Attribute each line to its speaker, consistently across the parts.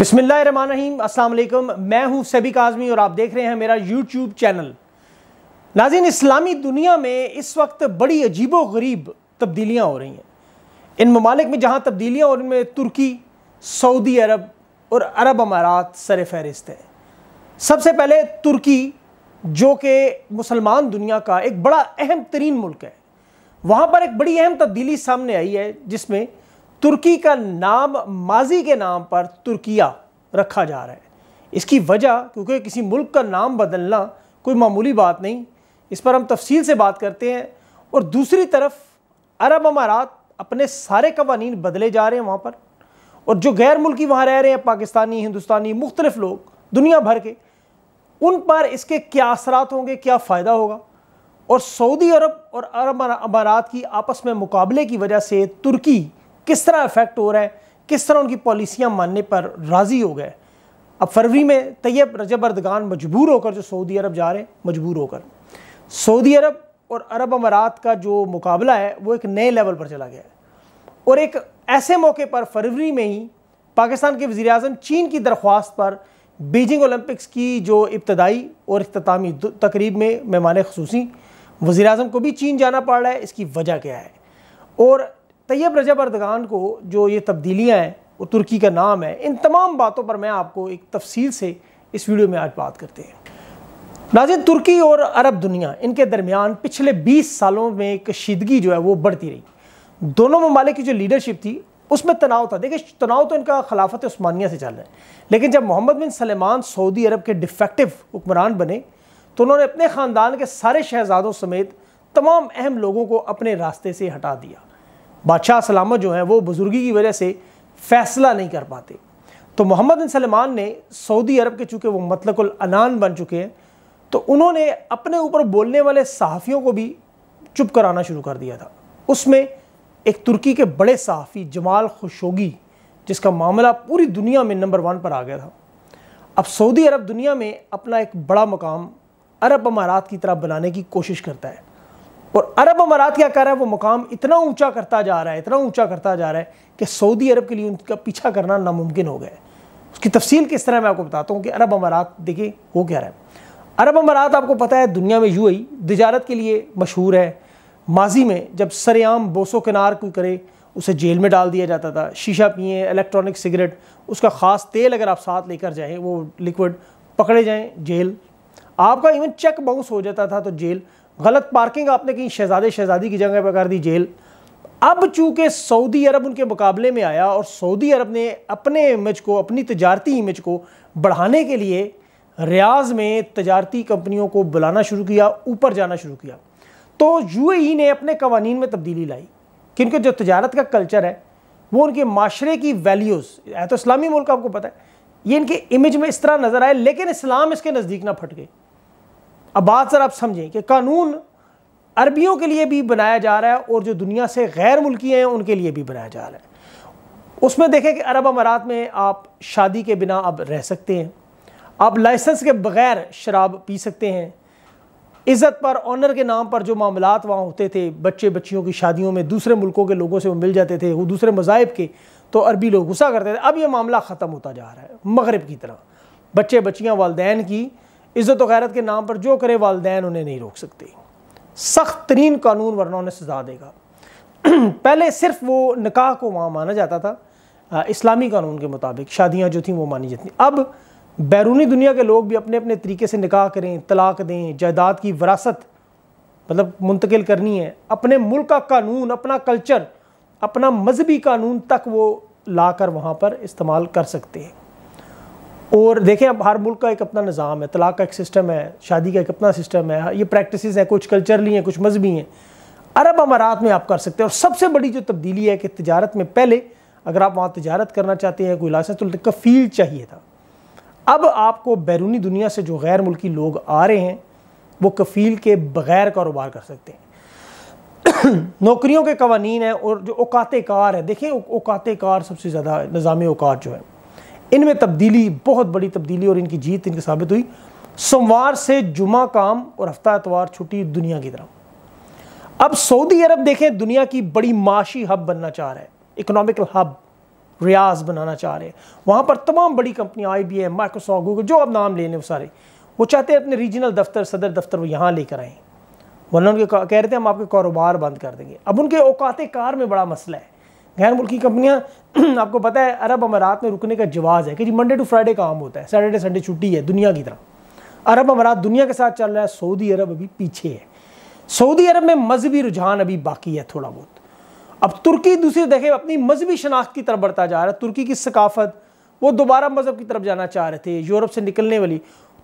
Speaker 1: बिसमीम मैं हूं सभी काजमी और आप देख रहे हैं मेरा यूट्यूब चैनल नाजिन इस्लामी दुनिया में इस वक्त बड़ी व गरीब तब्दीलियाँ हो रही हैं इन ममालिक में जहाँ तब्दीलियाँ और इनमें तुर्की सऊदी अरब और अरब अमारात सर फहरिस्त है सबसे पहले तुर्की जो कि मुसलमान दुनिया का एक बड़ा अहम तरीन मुल्क है वहाँ पर एक बड़ी अहम तब्दीली सामने आई है जिसमें तुर्की का नाम माजी के नाम पर तुर्किया रखा जा रहा है इसकी वजह क्योंकि किसी मुल्क का नाम बदलना कोई मामूली बात नहीं इस पर हम तफसील से बात करते हैं और दूसरी तरफ अरब अमारात अपने सारे कवानीन बदले जा रहे हैं वहाँ पर और जो गैर मुल्की वहाँ रह रहे हैं पाकिस्तानी हिंदुस्तानी मुख्तलिफ लोग दुनिया भर के उन पर इसके क्या असरात होंगे क्या फ़ायदा होगा और सऊदी अरब और अरब अमारात की आपस में मुकाबले की वजह से तुर्की किस तरह अफेक्ट हो रहा है किस तरह उनकी पॉलिसियाँ मानने पर राज़ी हो गए अब फरवरी में तैयब रजब अर्दगान मजबूर होकर जो सऊदी अरब जा रहे हैं मजबूर होकर सऊदी अरब और अरब अमारात का जो मुकाबला है वो एक नए लेवल पर चला गया है और एक ऐसे मौके पर फरवरी में ही पाकिस्तान के वज़ी अजम चीन की दरख्वास्त पर बीजिंग ओलंपिक्स की जो इब्तदाई और अख्तामी तकरीब में मेहमान खसूसी वज़ी अजम को भी चीन जाना पड़ रहा है इसकी वजह क्या है और तैयब रजब अर्दगान को जो ये तब्दीलियाँ हैं वो तुर्की का नाम है इन तमाम बातों पर मैं आपको एक तफसील से इस वीडियो में आज बात करते हैं नाजिन तुर्की और अरब दुनिया इनके दरमियान पिछले 20 सालों में कशीदगी जो है वो बढ़ती रही दोनों ममालिक की जो लीडरशिप थी उसमें तनाव था देखिए तनाव तो इनका खिलाफत उस्मानिया से चल रहा है लेकिन जब Mohammed bin Salman Saudi Arab के डिफेक्टिव हुक्मरान बने तो उन्होंने अपने ख़ानदान के सारे शहजादों समेत तमाम अहम लोगों को अपने रास्ते से हटा दिया बादशाह सलामत जो हैं वो बुज़ुर्गी की वजह से फैसला नहीं कर पाते तो मोहम्मद बिन सलमान ने सऊदी अरब के चूँकि वो मतलकुल अनान बन चुके हैं तो उन्होंने अपने ऊपर बोलने वाले सहाफ़ियों को भी चुप कराना शुरू कर दिया था उसमें एक तुर्की के बड़े सहाफ़ी जमाल खुशोगी जिसका मामला पूरी दुनिया में नंबर वन पर आ गया था अब सऊदी अरब दुनिया में अपना एक बड़ा मकाम अरब अमारात की तरह बनाने की कोशिश करता है और अरब अमारात क्या कर रहे हैं वो मुकाम इतना ऊंचा करता जा रहा है इतना ऊंचा करता जा रहा है कि सऊदी अरब के लिए उनका पीछा करना नामुमकिन हो गया है उसकी तफसील किस तरह मैं आपको बताता हूँ कि अरब अमारात देखिए वो क्या रहा है अरब अमारात आपको पता है दुनिया में यू तजारत के लिए मशहूर है माजी में जब सरेआम बोसो किनार कोई करे उसे जेल में डाल दिया जाता था शीशा पिए इलेक्ट्रॉनिक सिगरेट उसका ख़ास तेल अगर आप साथ लेकर जाएँ वो लिक्विड पकड़े जाएँ जेल आपका इवन चेक बाउंस हो जाता था तो जेल गलत पार्किंग आपने की शहजादे शहजादी की जगह पर कर दी जेल अब चूंकि सऊदी अरब उनके मुकाबले में आया और सऊदी अरब ने अपने इमेज को अपनी तजारती इमेज को बढ़ाने के लिए रियाज में तजारती कंपनियों को बुलाना शुरू किया ऊपर जाना शुरू किया तो यूएई ने अपने कवानीन में तब्दीली लाई क्योंकि जो तजारत का कल्चर है वो उनके माशरे की वैल्यूज़ है तो इस्लामी मुल्क आपको पता है ये इनके इमेज में इस तरह नज़र आए लेकिन इस्लाम इसके नज़दीक ना फट गई अब बात सर आप समझें कि कानून अरबियों के लिए भी बनाया जा रहा है और जो दुनिया से गैर मुल्की हैं उनके लिए भी बनाया जा रहा है उसमें देखें कि अरब अमारात में आप शादी के बिना अब रह सकते हैं आप लाइसेंस के बग़ैर शराब पी सकते हैं इज़्ज़त पर ऑनर के नाम पर जो मामला वहाँ होते थे बच्चे बच्चियों की शादियों में दूसरे मुल्कों के लोगों से वो मिल जाते थे वो दूसरे मज़ाहब के तो अरबी लोग गुस्सा करते थे अब ये मामला ख़त्म होता जा रहा है मगरब की तरह बच्चे बच्चियाँ वालदेन की इज़्ज़त ग़ैरत के नाम पर जो करे वालदे उन्हें नहीं रोक सकते सख्त तरीन कानून वरना उन्हें सजा देगा पहले सिर्फ वो निकाह को वहाँ माना जाता था इस्लामी कानून के मुताबिक शादियाँ जो थी वो मानी जाती अब बैरूनी दुनिया के लोग भी अपने अपने तरीके से निकाह करें तलाक दें जायदाद की वरासत मतलब मुंतकिल करनी है अपने मुल्क का कानून अपना कल्चर अपना मजहबी कानून तक वो ला कर वहाँ पर इस्तेमाल कर सकते हैं और देखें अब हर मुल्क का एक अपना निज़ाम है तलाक का एक सिस्टम है शादी का एक अपना सिस्टम है ये प्रैक्टिस हैं कुछ कल्चरली हैं कुछ मजहबी हैं अरब अमारात में आप कर सकते हैं और सबसे बड़ी जो तब्दीली है कि तजारत में पहले अगर आप वहाँ तजारत करना चाहते हैं कोई लाइसेंस तो कफील चाहिए था अब आपको बैरूनी दुनिया से जो गैर मुल्की लोग आ रहे हैं वो कफील के बगैर कारोबार कर सकते हैं नौकरियों के कवानीन हैं और जो अकात कार है देखें अकात कार सबसे ज़्यादा निज़ाम अवकात जो है इनमें तब्दीली बहुत बड़ी तब्दीली और इनकी जीत इनकी साबित हुई सोमवार से जुमा काम और हफ्ता एतवार छुट्टी दुनिया की तरफ अब सऊदी अरब देखें दुनिया की बड़ी माशी हब बनना चाह रहा है इकोनॉमिकल हब रियाज बनाना चाह रहे हैं वहाँ पर तमाम बड़ी company I B M Microsoft Google जो अब नाम लेने वो सारे वो चाहते हैं अपने रीजनल दफ्तर सदर दफ्तर वो यहाँ लेकर आएँ वरना उनके कह रहे थे हम आपके कारोबार बंद कर देंगे अब उनके औकात कार में बड़ा मसला है गैर मुल्की कंपनियां आपको पता है अरब अमारात में रुकने का जवाज़ है कि जी मंडे टू फ्राइडे काम होता है सैटरडे संडे छुट्टी है दुनिया की तरह अरब अमारात दुनिया के साथ चल रहा है सऊदी अरब अभी पीछे है सऊदी अरब में मजहबी रुझान अभी बाकी है थोड़ा बहुत अब तुर्की दूसरी देखे अपनी मजहबी शनाख्त की तरफ बढ़ता जा रहा है तुर्की की सकाफत वो दोबारा मज़हब की तरफ जाना चाह रहे थे यूरोप से निकलने वाली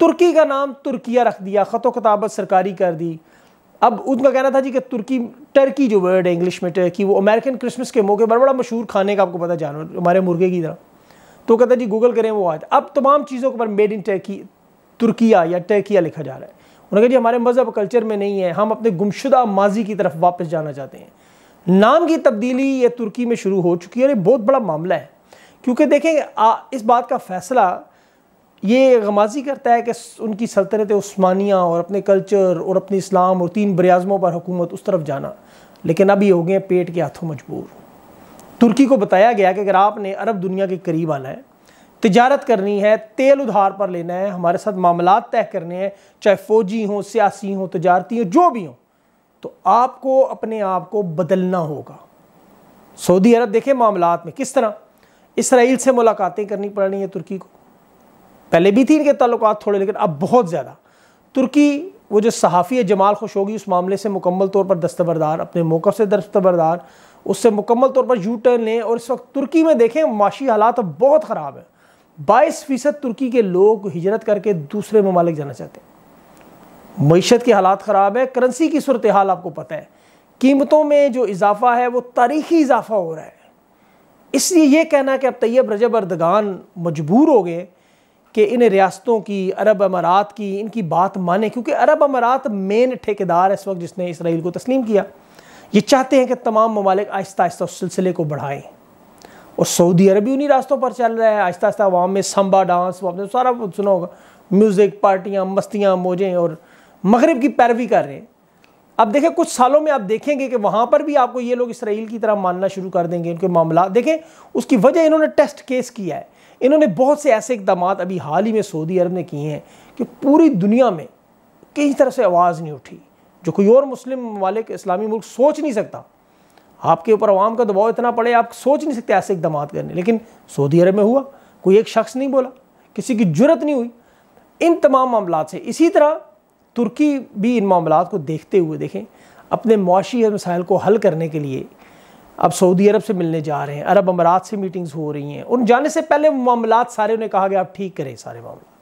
Speaker 1: तुर्की का नाम तुर्किया रख दिया ख़तो खताबत सरकारी कर दी अब उनका कहना था जी कि तुर्की टर्की जो वर्ड है इंग्लिश में टर्की वो अमेरिकन क्रिसमस के मौके पर बड़ा मशहूर खाने का आपको पता जानवर हमारे मुर्गे की तरह तो कहता जी गूगल करें वो आज अब तमाम चीज़ों के ऊपर मेड इन टर्की तुर्किया या टर्किया लिखा जा रहा है उन्होंने कहा जी हमारे मज़हब कल्चर में नहीं है हम अपने गुमशुदा माजी की तरफ वापस जाना चाहते हैं नाम की तब्दीली ये तुर्की में शुरू हो चुकी है और ये बहुत बड़ा मामला है क्योंकि देखें इस बात का फैसला ये गमाजी करता है कि उनकी सल्तनत उस्मानिया और अपने कल्चर और अपने इस्लाम और तीन बरआज़मों पर हुकूमत उस तरफ जाना लेकिन अभी हो गए पेट के हाथों मजबूर तुर्की को बताया गया कि अगर आपने अरब दुनिया के करीब आना है तजारत करनी है तेल उधार पर लेना है हमारे साथ मामला तय करने हैं चाहे फ़ौजी हों सियासी हों तजारती हों जो भी हों तो आपको अपने आप को बदलना होगा सऊदी अरब देखें मामला में किस तरह इसराइल से मुलाकातें करनी पड़ रही हैं तुर्की को पहले भी थी इनके तल्लुकात थोड़े लेकिन अब बहुत ज़्यादा तुर्की वो जो सहाफ़ी है जमाल होगी उस मामले से मुकम्मल तौर पर दस्तबरदार अपने मौक़ से दस्तबरदार उससे मुकम्मल तौर पर यू टर्न लें और इस वक्त तुर्की में देखें माशी हालात अब बहुत ख़राब है बाईस फ़ीसद तुर्की के लोग हिजरत करके दूसरे ममालिक जाना चाहते हैं मीशत के हालात ख़राब है करेंसी की सूरत हाल आपको पता है कीमतों में जो इजाफा है वो तारीखी इजाफा हो रहा है इसलिए ये कहना कि अब तैयब रजब अर्दगान मजबूर हो गए कि इन रियासतों की अरब अमारात की इनकी बात माने क्योंकि अरब अमारात मेन ठेकेदार इस वक्त जिसने इसराइल को तस्लीम किया ये चाहते हैं कि तमाम ममालिक आहिस्ता आहिस्ता उस सिलसिले को बढ़ाएं और सऊदी अरब भी उन्हीं रास्तों पर चल रहा है आहिस्ता आहिस्ता आवाम में संबा डांस वो सारा सारा सुना होगा म्यूज़िक पार्टियाँ मस्तियाँ मोजें और मगरब की पैरवी कर रहे हैं अब देखें कुछ सालों में आप देखेंगे कि वहाँ पर भी आपको ये लोग इसराइल की तरह मानना शुरू कर देंगे उनके मामला देखें उसकी वजह इन्होंने टेस्ट केस किया है इन्होंने बहुत से ऐसे इकदाम अभी हाल ही में सऊदी अरब ने किए हैं कि पूरी दुनिया में कई तरह से आवाज़ नहीं उठी जो कोई और मुस्लिम के इस्लामी मुल्क सोच नहीं सकता आपके ऊपर आवाम का दबाव इतना पड़े आप सोच नहीं सकते ऐसे इकदाम करने लेकिन सऊदी अरब में हुआ कोई एक शख्स नहीं बोला किसी की जरूरत नहीं हुई इन तमाम मामला से इसी तरह तुर्की भी इन मामला को देखते हुए देखें अपने मुआशी मसाइल को हल करने के लिए अब सऊदी अरब से मिलने जा रहे हैं अरब अमारात से मीटिंग्स हो रही हैं उन जाने से पहले मामला सारे उन्हें कहा गया आप ठीक करें सारे मामला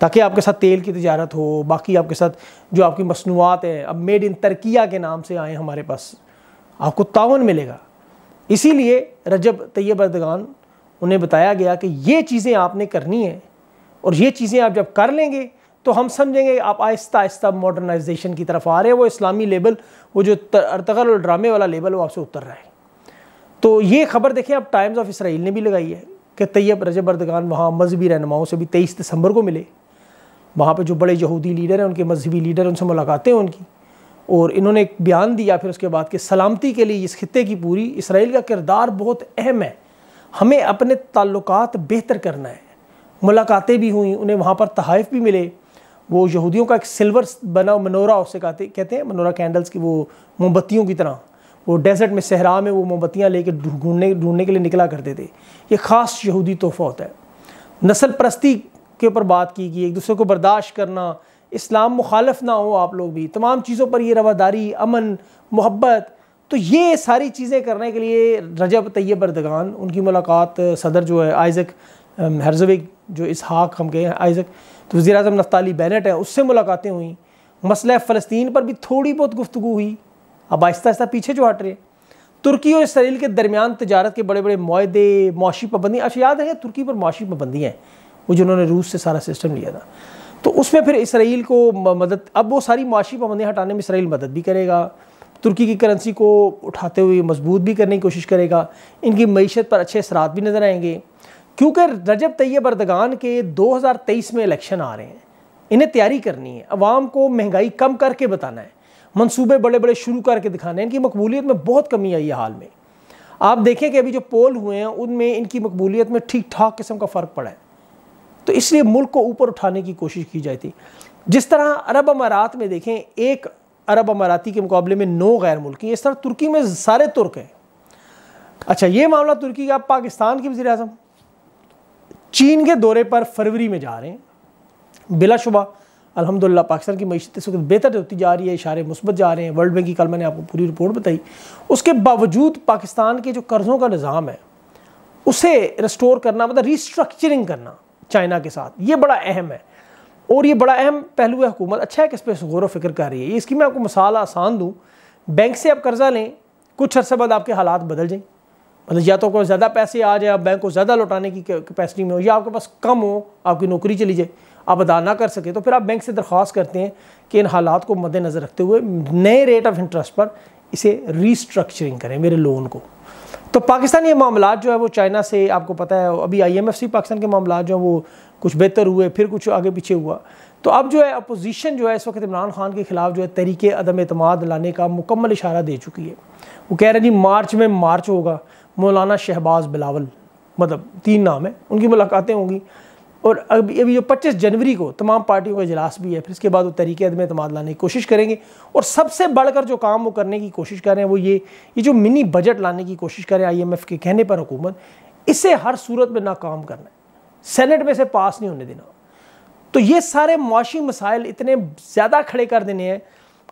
Speaker 1: ताकि आपके साथ तेल की तजारत हो बाकी आपके साथ जो आपकी मसनूआत हैं अब मेड इन तरकिया के नाम से आए हमारे पास आपको तावन मिलेगा इसीलिए रजब तैयब अर्दगान उन्हें बताया गया कि ये चीज़ें आपने करनी है और ये चीज़ें आप जब कर लेंगे तो हम समझेंगे आप आहिस्ता आहिस्ता मॉडर्नाइजेशन की तरफ आ रहे हैं वो इस्लामी लेबल वो जो अरतगर और ड्रामे वाला लेबल वो आपसे उतर रहा है तो ये खबर देखें आप टाइम्स ऑफ इसराइल ने भी लगाई है कि तैयब रजब अर्दगान वहाँ मजहबी रहनुमाओं से भी तेईस दिसंबर को मिले वहाँ पर जो बड़े यहूदी लीडर हैं उनके मजहबी लीडर उनसे मुलाकातें उनकी और इन्होंने एक बयान दिया फिर उसके बाद कि सलामती के लिए इस खत्े की पूरी इसराइल का किरदार बहुत अहम है हमें अपने ताल्लुकात बेहतर करना है मुलाकातें भी हुई उन्हें वहाँ पर तहाइफ भी मिले वो यहूदियों का एक सिल्वर बना मनोरा उसे कहते कहते हैं मनोरा कैंडल्स की वो मोमबत्तियों की तरह वो डेजर्ट में सहरा में वो मोमबत्तियाँ लेके ढूंढने ढूंढने के लिए निकला करते थे ये ख़ास यहूदी तोहफा होता है नसल परस्ती के ऊपर बात की गई एक दूसरे को बर्दाश्त करना इस्लाम मुखालफ ना हो आप लोग भी तमाम चीज़ों पर ये रवादारी अमन मोहब्बत तो ये सारी चीज़ें करने के लिए रजब तैयब बरदगान उनकी मुलाकात सदर जो है आइजक हरजवे जो इसहाक हम गए हैं आइजक तो वज़ी अजम नफ्ताली बैनट है उससे मुलाकातें हुई मसला फ़लस्तीन पर भी थोड़ी बहुत गुफ्तु हुई अब आहिस्ता आहिस्ता पीछे जो हट रहे तुर्की और इसराइल के दरमियान तजारत के बड़े बड़े माहदे मुशी पाबंदी अच्छा याद है तुर्की पर मुशी पाबंदी हैं वो जिन्होंने रूस से सारा सिस्टम लिया था तो उसमें फिर इसराइल को मदद अब वो सारी मुशी पाबंदियाँ हटाने में इसराइल मदद भी करेगा तुर्की की करेंसी को उठाते हुए मजबूत भी करने की कोशिश करेगा इनकी मीशत पर अच्छे असरात भी नज़र आएंगे क्योंकि रजब तैयब अरदगान के 2023 में इलेक्शन आ रहे हैं इन्हें तैयारी करनी है अवाम को महंगाई कम करके बताना है मनसूबे बड़े बड़े शुरू करके दिखाने हैं इनकी मकबूलीत में बहुत कमी आई है हाल में आप देखें कि अभी जो पोल हुए हैं उनमें इनकी मकबूलीत में ठीक ठाक किस्म का फ़र्क पड़ा है तो इसलिए मुल्क को ऊपर उठाने की कोशिश की जाती जिस तरह अरब अमारात में देखें एक अरब अमाराती के मुकाबले में नौ गैर मुल्की इस तरह तुर्की में सारे तुर्क हैं अच्छा ये मामला तुर्की का पाकिस्तान के वजी अजम चीन के दौरे पर फरवरी में जा रहे हैं बिलाशुबा अलहमदिल्ला पाकिस्तान की मीशत इस वक्त बेहतर होती जा रही है इशारे मुस्बत जा रहे हैं वर्ल्ड बैंक की कल मैंने आपको पूरी रिपोर्ट बताई उसके बावजूद पाकिस्तान के जो कर्ज़ों का निज़ाम है उसे रिस्टोर करना मतलब रिस्ट्रक्चरिंग करना चाइना के साथ ये बड़ा अहम है और ये बड़ा अहम पहलू है हुकूमत अच्छा है कि इस पर गौर फिक्र कर रही है इसकी मैं आपको मिसाल आसान दूँ बैंक से आप कर्ज़ा लें कुछ अर्से बाद आपके हालात बदल जाएँ मतलब या तो आपको ज़्यादा पैसे आ जाए आप बैंक को ज़्यादा लौटाने की कैपेसिटी में हो या आपके पास कम हो आपकी नौकरी चली जाए आप अदा ना कर सके तो फिर आप बैंक से दरख्वास्त करते हैं कि इन हालात को मद्देनज़र रखते हुए नए रेट ऑफ इंटरेस्ट पर इसे रीस्ट्रक्चरिंग करें मेरे लोन को तो पाकिस्तानी मामला जो है वो चाइना से आपको पता है अभी आई एम एफ सी पाकिस्तान के मामला जो है वो कुछ बेहतर हुए फिर कुछ आगे पीछे हुआ तो अब जो है अपोजिशन जो है इस वक्त इमरान खान के खिलाफ जो है तरीके अदम अतमाद लाने का मुकम्मल इशारा दे चुकी है वो कह रहे हैं जी मार्च में मार्च होगा मौलाना शहबाज बिलावल मतलब तीन नाम है उनकी मुलाकातें होंगी और अभी अभी जो 25 जनवरी को तमाम पार्टियों का इजलास भी है फिर इसके बाद वो तरीके अदम अतमाद लाने की कोशिश करेंगे और सबसे बढ़कर जो काम वो करने की कोशिश कर रहे हैं वो ये ये जो मिनी बजट लाने की कोशिश करें आई एम एफ़ के कहने पर हुकूमत इसे हर सूरत में नाकाम करना है सेनेट में इसे पास नहीं होने देना तो ये सारे मुआशी मसाइल इतने ज़्यादा खड़े कर देने हैं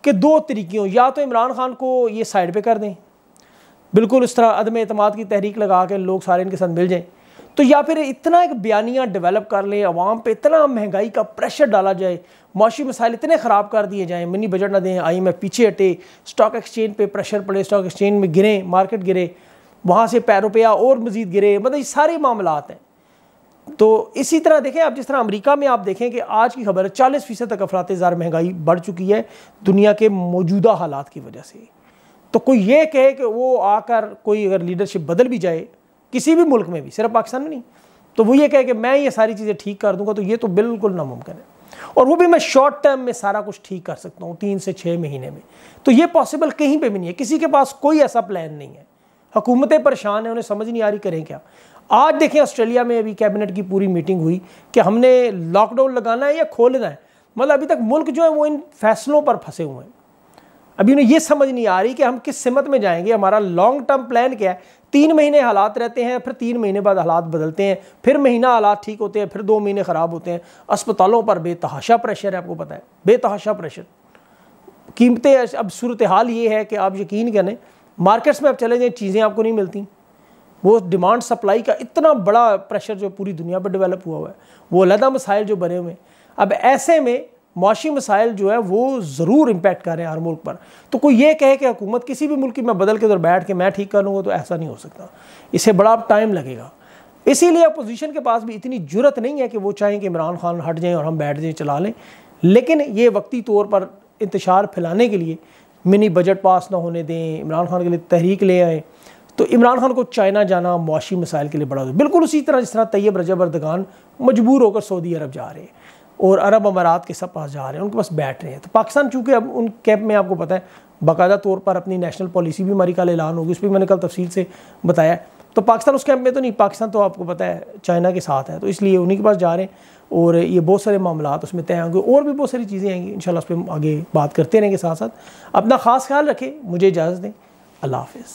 Speaker 1: कि दो तरीके हों या तो इमरान खान को ये साइड पर कर दें बिल्कुल इस तरह अदम अतमाद की तहरीक लगा के लोग सारे इनके साथ मिल जाएँ तो या फिर इतना एक बयानियाँ डेवलप कर लें आवाम पे इतना महंगाई का प्रेशर डाला जाए माशी मसाइल इतने ख़राब कर दिए जाएँ मिनी बजट ना दें आई एम एफ पीछे हटे स्टॉक एक्सचेंज पर प्रेशर पड़े स्टॉक एक्सचेंज में गिरें मार्केट गिरे वहाँ से पैर रुपया और मज़ीद गिरे मतलब ये सारे मामला हैं तो इसी तरह देखें आप जिस तरह अमेरिका में आप देखें कि आज की खबर चालीस फ़ीसद तक अफरात ज़ार महंगाई बढ़ चुकी है दुनिया के मौजूदा हालात की वजह से तो कोई ये कहे कि वो आकर कोई अगर लीडरशिप बदल भी जाए किसी भी मुल्क में भी सिर्फ पाकिस्तान में नहीं तो वो ये कहे कि मैं ये सारी चीज़ें ठीक कर दूंगा तो ये तो बिल्कुल नामुमकिन है और वो भी मैं शॉर्ट टर्म में सारा कुछ ठीक कर सकता हूँ तीन से छः महीने में तो ये पॉसिबल कहीं पर भी नहीं है किसी के पास कोई ऐसा प्लान नहीं है हुकूमतें परेशान हैं उन्हें समझ नहीं आ रही करें क्या आज देखें ऑस्ट्रेलिया में अभी कैबिनेट की पूरी मीटिंग हुई कि हमने लॉकडाउन लगाना है या खोलना है मतलब अभी तक मुल्क जो है वो इन फैसलों पर फंसे हुए हैं अभी उन्हें ये समझ नहीं आ रही कि हम किस सिमत में जाएंगे हमारा लॉन्ग टर्म प्लान क्या है तीन महीने हालात रहते हैं फिर तीन महीने बाद हालात बदलते हैं फिर महीना हालात ठीक होते हैं फिर दो महीने ख़राब होते हैं अस्पतालों पर बेतहाशा प्रेशर है आपको पता है बेतहाशा प्रेशर कीमतें अब सूरत हाल ये है कि आप यकीन करें मार्केट्स में आप चले जाएँ चीज़ें आपको नहीं मिलती वो डिमांड सप्लाई का इतना बड़ा प्रेशर जो पूरी दुनिया पर डेवलप हुआ हुआ है वो अलहदा मसाइल जो बने हुए हैं अब ऐसे में मुआशी मसाइल जो है वो ज़रूर इम्पेक्ट कर रहे हैं हर मुल्क पर तो कोई ये कहे कि हुकूमत किसी भी मुल्क की मैं बदल के उधर बैठ के मैं ठीक कर लूँगा तो ऐसा नहीं हो सकता इसे बड़ा टाइम लगेगा इसीलिए अपोजिशन के पास भी इतनी जरूरत नहीं है कि वो चाहें कि इमरान खान हट जाएँ और हम बैठ जाएँ चला लें लेकिन ये वक्ती तौर पर इंतशार फैलाने के लिए मिनी बजट पास ना होने दें इमरान खान के लिए तहरीक ले आएँ तो इमरान खान को चाइना जाना मुआशी मसाइल के लिए बड़ा बिल्कुल उसी तरह जिस तरह तैयब रजब अरदगान मजबूर होकर सऊदी अरब जा रहे हैं और अरब अमारात के सब पास जा रहे हैं उनके पास बैठ रहे हैं तो पाकिस्तान चूँकि अब उन कैप में आपको पता है बाकायदा तौर पर अपनी नेशनल पॉलिसी भी हमारी कल ऐलान होगी उस पर मैंने कल तफसील से बताया तो पाकिस्तान उस कैंप में तो नहीं पाकिस्तान तो आपको पता है चाइना के साथ है तो इसलिए उन्हीं के पास जा रहे हैं और ये बहुत सारे मामला उसमें तय होंगे और भी बहुत सारी चीज़ें आएंगी इन उस पर आगे बात करते रहेंगे साथ साथ अपना ख़ास ख्याल रखें मुझे इजाज़त दें अल्लाह हाफ